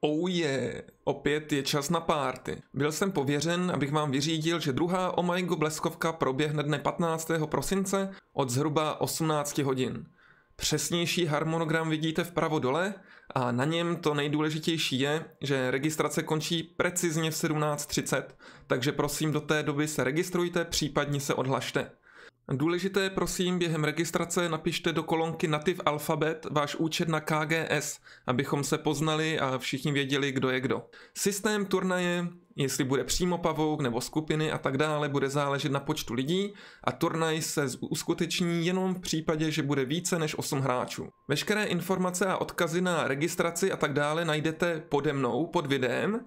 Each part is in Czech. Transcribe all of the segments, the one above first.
Oh yeah, opět je čas na párty. Byl jsem pověřen, abych vám vyřídil, že druhá Omaigo oh bleskovka proběhne dne 15. prosince od zhruba 18 hodin. Přesnější harmonogram vidíte vpravo dole a na něm to nejdůležitější je, že registrace končí precizně v 17.30, takže prosím do té doby se registrujte, případně se odhlašte. Důležité prosím, během registrace napište do kolonky Nativ Alphabet váš účet na KGS, abychom se poznali a všichni věděli, kdo je kdo. Systém turnaje, jestli bude přímo pavouk nebo skupiny a tak dále, bude záležet na počtu lidí a turnaj se uskuteční jenom v případě, že bude více než 8 hráčů. Veškeré informace a odkazy na registraci a tak dále najdete pode mnou pod videem,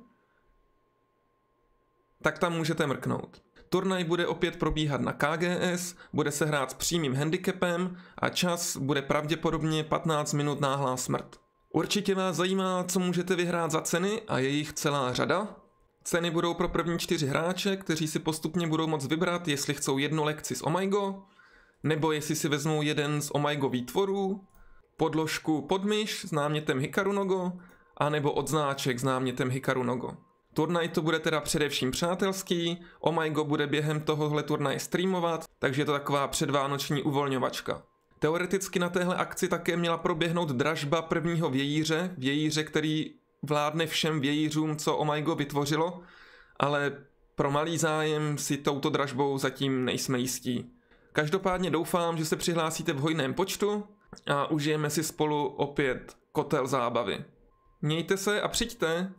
tak tam můžete mrknout. Turnaj bude opět probíhat na KGS, bude se hrát s přímým handicapem a čas bude pravděpodobně 15 minut náhlá smrt. Určitě vás zajímá, co můžete vyhrát za ceny a jejich celá řada? Ceny budou pro první čtyři hráče, kteří si postupně budou moct vybrat, jestli chcou jednu lekci z Omaigo, nebo jestli si vezmou jeden z Omaigo výtvorů, podložku myš s námětem Hikaru Nogo, anebo odznáček s námětem Hikaru Nogo. Turnaj to bude teda především přátelský, Omaigo oh bude během tohohle turnaje streamovat, takže je to taková předvánoční uvolňovačka. Teoreticky na téhle akci také měla proběhnout dražba prvního vějíře, vějíře, který vládne všem vějířům, co Omaigo oh vytvořilo, ale pro malý zájem si touto dražbou zatím nejsme jistí. Každopádně doufám, že se přihlásíte v hojném počtu a užijeme si spolu opět kotel zábavy. Mějte se a přijďte!